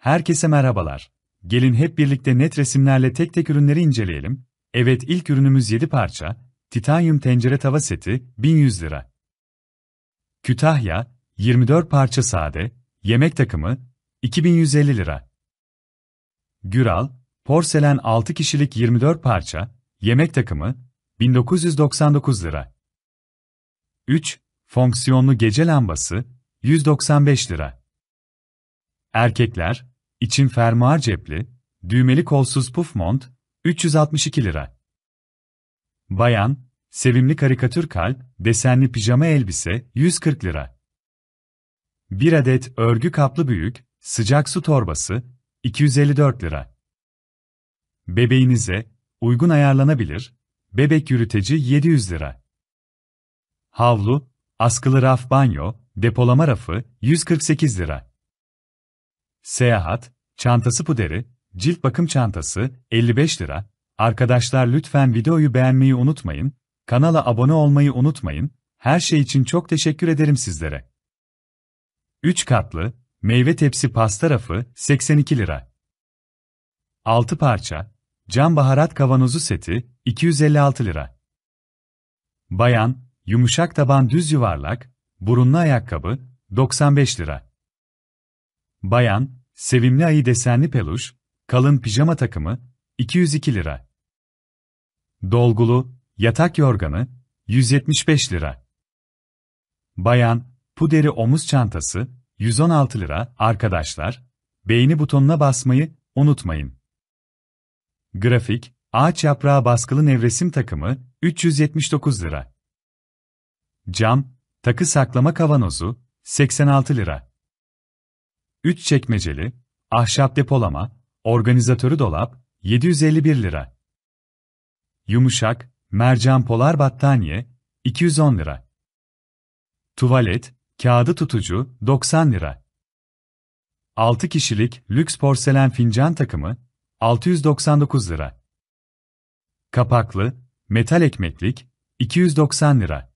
Herkese merhabalar. Gelin hep birlikte net resimlerle tek tek ürünleri inceleyelim. Evet ilk ürünümüz 7 parça, titanyum tencere tava seti 1100 lira. Kütahya, 24 parça sade, yemek takımı 2150 lira. Güral, porselen 6 kişilik 24 parça, yemek takımı 1999 lira. 3. Fonksiyonlu gece lambası 195 lira. Erkekler için fermuar cepli, düğmeli kolsuz puf mont, 362 lira. Bayan, sevimli karikatür kalp, desenli pijama elbise, 140 lira. Bir adet örgü kaplı büyük, sıcak su torbası, 254 lira. Bebeğinize uygun ayarlanabilir, bebek yürüteci 700 lira. Havlu, askılı raf banyo, depolama rafı 148 lira. Seyahat, çantası puderi, cilt bakım çantası 55 lira. Arkadaşlar lütfen videoyu beğenmeyi unutmayın, kanala abone olmayı unutmayın. Her şey için çok teşekkür ederim sizlere. 3 katlı, meyve tepsi pasta rafı 82 lira. 6 parça, cam baharat kavanozu seti 256 lira. Bayan, yumuşak taban düz yuvarlak, burunlu ayakkabı 95 lira. Bayan, sevimli ayı desenli peluş, kalın pijama takımı, 202 lira. Dolgulu, yatak yorganı, 175 lira. Bayan, puderi omuz çantası, 116 lira. Arkadaşlar, beğeni butonuna basmayı unutmayın. Grafik, ağaç yaprağı baskılı nevresim takımı, 379 lira. Cam, takı saklama kavanozu, 86 lira. 3 çekmeceli, ahşap depolama, organizatörü dolap, 751 lira. Yumuşak, mercan polar battaniye, 210 lira. Tuvalet, kağıdı tutucu, 90 lira. 6 kişilik lüks porselen fincan takımı, 699 lira. Kapaklı, metal ekmeklik, 290 lira.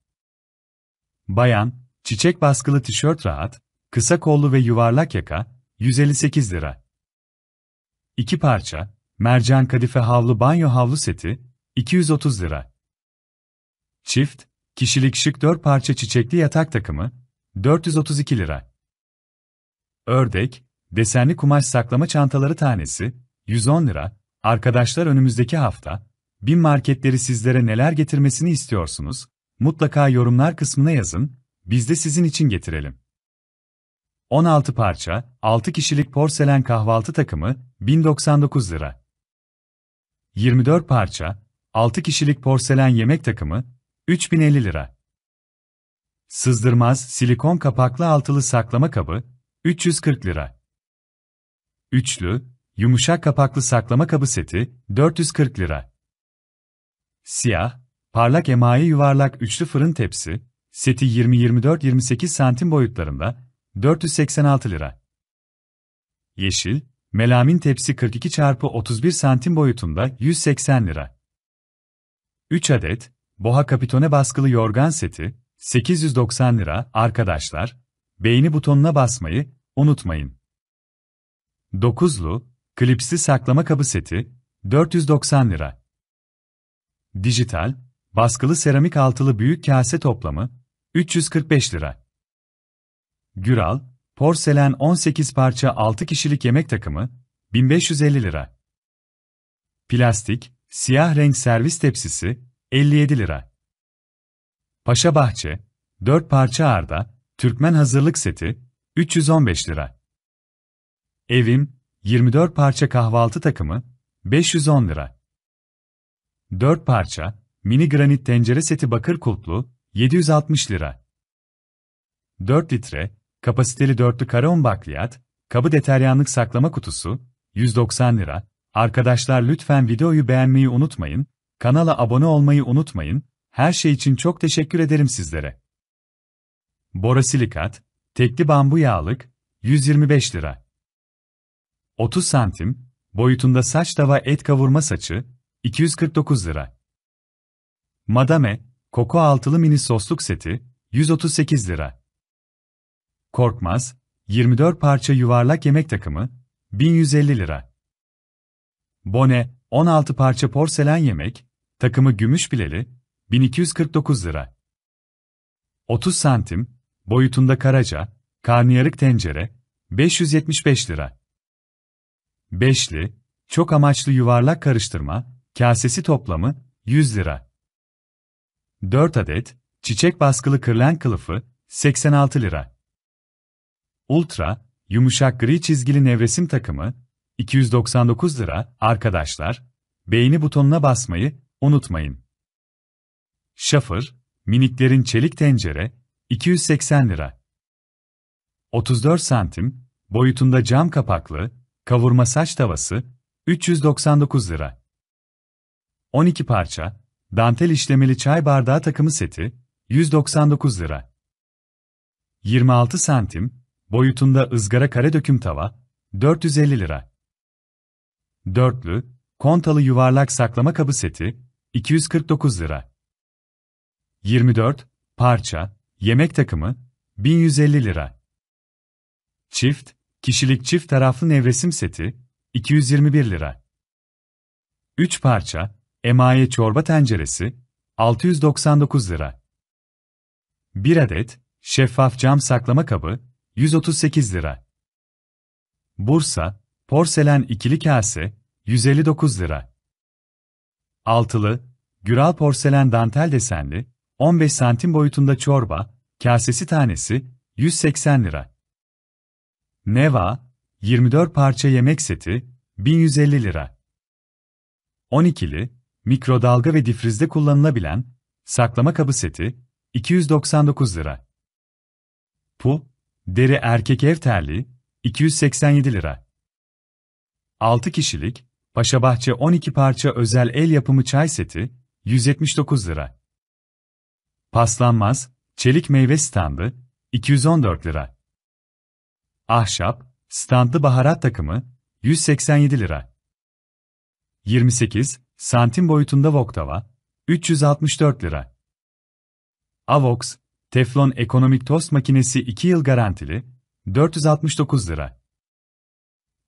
Bayan, çiçek baskılı tişört rahat, Kısa kollu ve yuvarlak yaka, 158 lira. 2 parça, mercan kadife havlu banyo havlu seti, 230 lira. Çift, kişilik şık 4 parça çiçekli yatak takımı, 432 lira. Ördek, desenli kumaş saklama çantaları tanesi, 110 lira. Arkadaşlar önümüzdeki hafta, bin marketleri sizlere neler getirmesini istiyorsunuz? Mutlaka yorumlar kısmına yazın, biz de sizin için getirelim. 16 parça, 6 kişilik porselen kahvaltı takımı 1099 lira. 24 parça, 6 kişilik porselen yemek takımı 3050 lira. Sızdırmaz silikon kapaklı altılı saklama kabı 340 lira. Üçlü, yumuşak kapaklı saklama kabı seti 440 lira. Siyah, parlak emayi yuvarlak üçlü fırın tepsi, seti 20-24-28 santim boyutlarında 486 lira. Yeşil, melamin tepsi 42 çarpı 31 santim boyutunda 180 lira. 3 adet, boha kapitone baskılı yorgan seti, 890 lira. Arkadaşlar, beğeni butonuna basmayı unutmayın. 9'lu, klipsli saklama kabı seti, 490 lira. Dijital, baskılı seramik altılı büyük kase toplamı, 345 lira. Güral, porselen 18 parça 6 kişilik yemek takımı, 1550 lira. Plastik, siyah renk servis tepsisi, 57 lira. Paşa Bahçe, 4 parça arda, Türkmen hazırlık seti, 315 lira. Evim, 24 parça kahvaltı takımı, 510 lira. 4 parça, mini granit tencere seti bakır kulplu, 760 lira. 4 litre, Kapasiteli dörtlü karaon bakliyat, kabı deteryanlık saklama kutusu, 190 lira. Arkadaşlar lütfen videoyu beğenmeyi unutmayın, kanala abone olmayı unutmayın, her şey için çok teşekkür ederim sizlere. Borosilikat, tekli bambu yağlık, 125 lira. 30 santim, boyutunda saç tava et kavurma saçı, 249 lira. Madame, koku altılı mini sosluk seti, 138 lira. Korkmaz, 24 parça yuvarlak yemek takımı, 1150 lira. Bone, 16 parça porselen yemek, takımı gümüş bileli, 1249 lira. 30 santim, boyutunda karaca, karnıyarık tencere, 575 lira. Beşli, çok amaçlı yuvarlak karıştırma, kasesi toplamı 100 lira. 4 adet, çiçek baskılı kırlen kılıfı 86 lira. Ultra, yumuşak gri çizgili nevresim takımı, 299 lira, arkadaşlar, beğeni butonuna basmayı unutmayın. Şafır, miniklerin çelik tencere, 280 lira. 34 santim, boyutunda cam kapaklı, kavurma saç tavası, 399 lira. 12 parça, dantel işlemeli çay bardağı takımı seti, 199 lira. 26 santim, boyutunda ızgara kare döküm tava, 450 lira. Dörtlü, kontalı yuvarlak saklama kabı seti, 249 lira. 24, parça, yemek takımı, 1150 lira. Çift, kişilik çift taraflı nevresim seti, 221 lira. 3 parça, emaye çorba tenceresi, 699 lira. 1 adet, şeffaf cam saklama kabı, 138 lira. Bursa, porselen ikili kase, 159 lira. Altılı, Güral porselen dantel desenli, 15 santim boyutunda çorba, kasesi tanesi, 180 lira. Neva, 24 parça yemek seti, 1150 lira. 12'li, mikrodalga ve difrizde kullanılabilen, saklama kabı seti, 299 lira. Pu, Deri erkek ev terliği 287 lira. 6 kişilik Paşa Bahçe 12 parça özel el yapımı çay seti 179 lira. Paslanmaz çelik meyve standı 214 lira. Ahşap standlı baharat takımı 187 lira. 28 santim boyutunda Voktava 364 lira. Avox Teflon ekonomik tost makinesi 2 yıl garantili, 469 lira.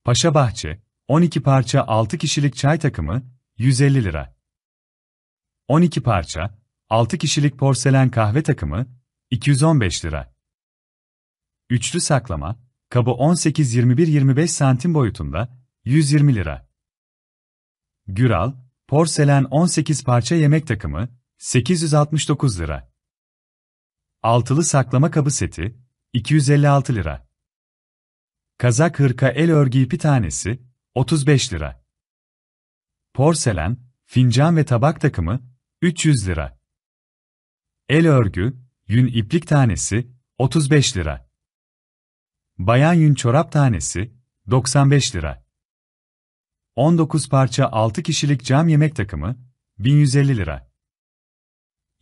Paşa Bahçe, 12 parça 6 kişilik çay takımı, 150 lira. 12 parça, 6 kişilik porselen kahve takımı, 215 lira. Üçlü saklama, kabı 18-21-25 santim boyutunda, 120 lira. Güral, porselen 18 parça yemek takımı, 869 lira. Altılı saklama kabı seti, 256 lira. Kazak hırka el örgü ipi tanesi, 35 lira. Porselen, fincan ve tabak takımı, 300 lira. El örgü, yün iplik tanesi, 35 lira. Bayan yün çorap tanesi, 95 lira. 19 parça 6 kişilik cam yemek takımı, 1150 lira.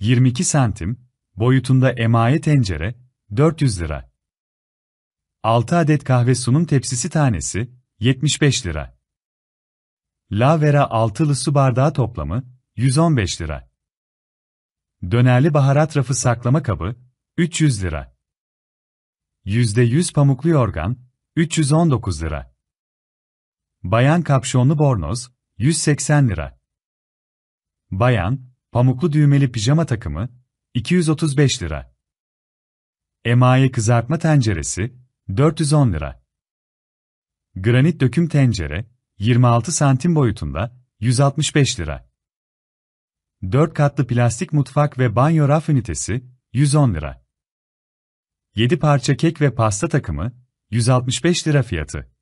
22 santim, Boyutunda emaye tencere, 400 lira. 6 adet kahve sunum tepsisi tanesi, 75 lira. Lavera altılı su bardağı toplamı, 115 lira. Dönerli baharat rafı saklama kabı, 300 lira. %100 pamuklu yorgan, 319 lira. Bayan kapşonlu bornoz, 180 lira. Bayan, pamuklu düğmeli pijama takımı, 235 lira. Emaye kızartma tenceresi 410 lira. Granit döküm tencere 26 santim boyutunda 165 lira. 4 katlı plastik mutfak ve banyo raf ünitesi 110 lira. 7 parça kek ve pasta takımı 165 lira fiyatı.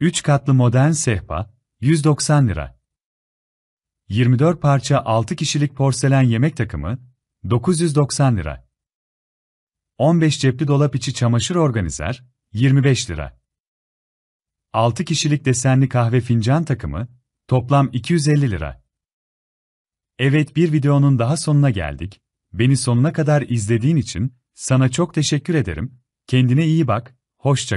3 katlı modern sehpa 190 lira. 24 parça 6 kişilik porselen yemek takımı 990 lira. 15 cepli dolap içi çamaşır organizer, 25 lira. 6 kişilik desenli kahve fincan takımı, toplam 250 lira. Evet bir videonun daha sonuna geldik. Beni sonuna kadar izlediğin için sana çok teşekkür ederim. Kendine iyi bak, hoşça kal.